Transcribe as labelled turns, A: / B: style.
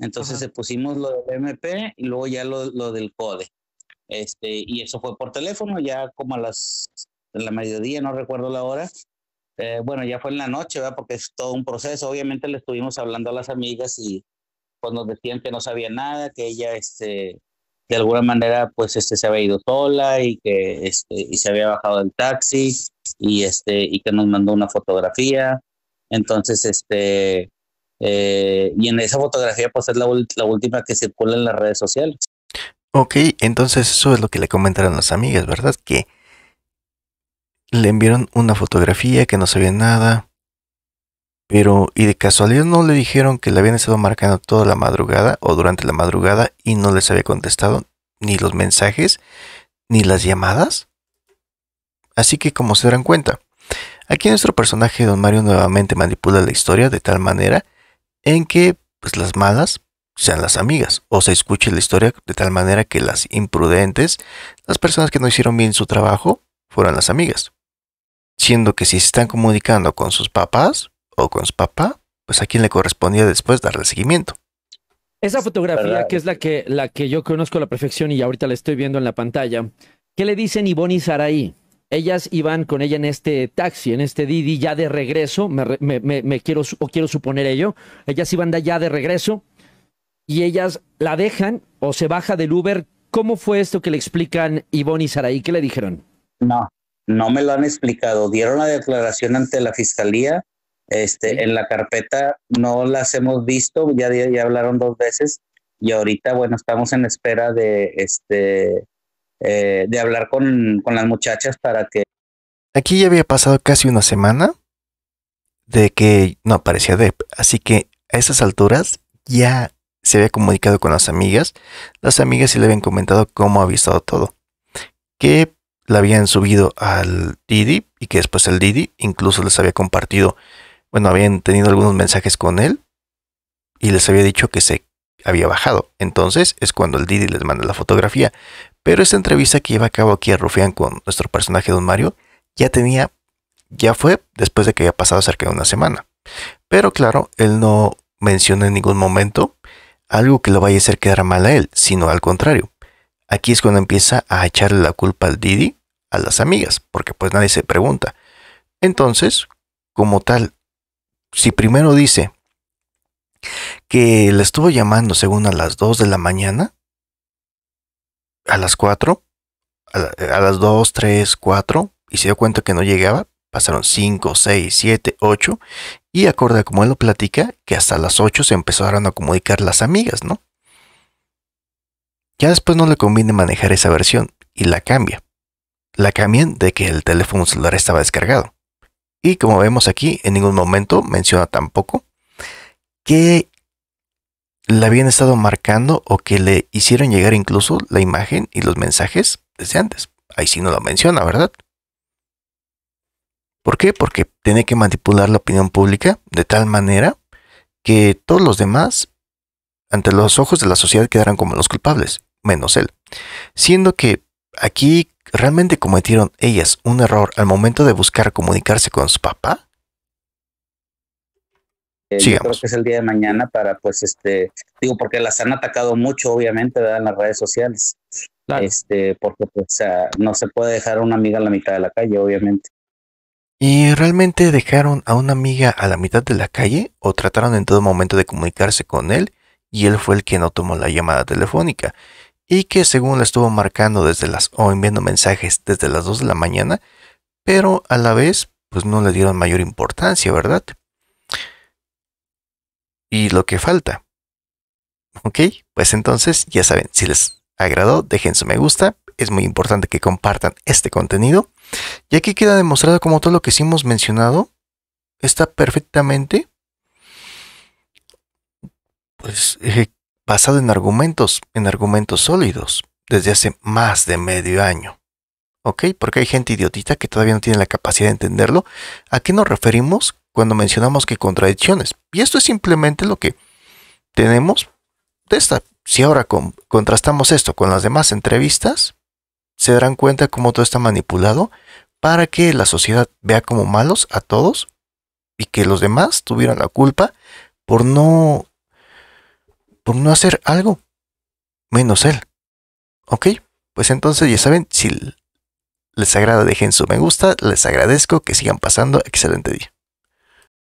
A: Entonces se pusimos lo del MP y luego ya lo, lo, del CODE. Este, y eso fue por teléfono, ya como a las en la mediodía, no recuerdo la hora. Eh, bueno, ya fue en la noche, ¿verdad? Porque es todo un proceso. Obviamente le estuvimos hablando a las amigas y pues nos decían que no sabía nada, que ella este, de alguna manera pues este, se había ido sola y que este, y se había bajado del taxi y, este, y que nos mandó una fotografía. Entonces, este, eh, y en esa fotografía, pues es la, la última que circula en las redes sociales.
B: Ok, entonces eso es lo que le comentaron las amigas, ¿verdad? Que le enviaron una fotografía que no sabía nada. Pero, ¿y de casualidad no le dijeron que le habían estado marcando toda la madrugada o durante la madrugada y no les había contestado ni los mensajes ni las llamadas? Así que, como se dan cuenta, aquí nuestro personaje Don Mario nuevamente manipula la historia de tal manera en que pues, las malas sean las amigas o se escuche la historia de tal manera que las imprudentes, las personas que no hicieron bien su trabajo, fueron las amigas. Siendo que si se están comunicando con sus papás o con su papá, pues a quién le correspondía después darle seguimiento. Esa fotografía, que es la que, la que yo conozco a la perfección y ahorita la estoy viendo en la pantalla, ¿qué le dicen Ivonne y Saraí? Ellas iban con ella en este taxi, en este Didi, ya de regreso, me, quiero, o quiero suponer ello. Ellas iban de ya de regreso y ellas la dejan o se baja del Uber. ¿Cómo fue esto que le
A: explican Ivonne y Saraí? ¿Qué le dijeron? No, no me lo han explicado. Dieron la declaración ante la fiscalía. Este, en la carpeta no las hemos visto, ya, ya hablaron dos veces y ahorita, bueno, estamos en espera de este eh, de hablar con, las muchachas para que...
B: Aquí ya había pasado casi una semana de que no aparecía Deb, así que a esas alturas ya se había comunicado con las amigas, las amigas sí le habían comentado cómo había estado todo, que la habían subido al Didi y que después el Didi incluso les había compartido, bueno, habían tenido algunos mensajes con él y les había dicho que se había bajado. Entonces es cuando el Didi les manda la fotografía. Pero esta entrevista que lleva a cabo aquí a Rufián con nuestro personaje Don Mario ya tenía, ya fue después de que había pasado cerca de una semana. Pero claro, él no menciona en ningún momento algo que lo vaya a hacer quedar mal a él, sino al contrario. Aquí es cuando empieza a echarle la culpa al Didi a las amigas, porque pues nadie se pregunta. Entonces, como tal, si primero dice que le estuvo llamando según a las 2 de la mañana, a las 4, eh, a, las 2, 3, 4, y se dio cuenta que no llegaba, pasaron 5, 6, 7, 8, y acorde a como él lo platica, que hasta las 8 se empezaron a comunicar las amigas, ¿no? Ya después no le conviene manejar esa versión, y la cambia. La cambian de que el teléfono celular estaba descargado. Y como vemos aquí, en ningún momento menciona tampoco que la habían estado marcando o que le hicieron llegar incluso la imagen y los mensajes desde antes. Ahí sí no lo menciona, ¿verdad? ¿Por qué? Porque tiene que manipular la opinión pública de tal manera que todos los demás, ante los ojos de la sociedad, quedaran como los culpables, menos él. Siendo que aquí realmente cometieron ellas un error al momento de buscar comunicarse con su papá,
A: eh, yo creo que es el día de mañana para, pues, este, digo, porque las han atacado mucho, obviamente, ¿verdad? en las redes sociales. Este, porque pues no se puede dejar a una amiga a la mitad de la calle, obviamente.
B: ¿Y realmente dejaron a una amiga a la mitad de la calle o trataron en todo momento de comunicarse con él y él fue el que no tomó la llamada telefónica? Y que según la estuvo marcando desde las o enviando mensajes desde las 2 de la mañana, pero a la vez pues no le dieron mayor importancia, ¿verdad? y lo que falta. Ok, pues entonces ya saben, si les agradó, dejen su me gusta, es muy importante que compartan este contenido. Y aquí queda demostrado como todo lo que sí hemos mencionado está perfectamente pues, eh, basado en argumentos, en argumentos sólidos, desde hace más de medio año. ¿Ok? Porque hay gente idiotita que todavía no tiene la capacidad de entenderlo. ¿A qué nos referimos? cuando mencionamos que contradicciones. Y esto es simplemente lo que tenemos de esta. Si ahora contrastamos esto con las demás entrevistas, se darán cuenta cómo todo está manipulado para que la sociedad vea como malos a todos y que los demás tuvieran la culpa por no por no hacer algo menos él. ¿Ok? Pues entonces ya saben, si les agrada dejen su me gusta, les agradezco que sigan pasando
A: excelente día.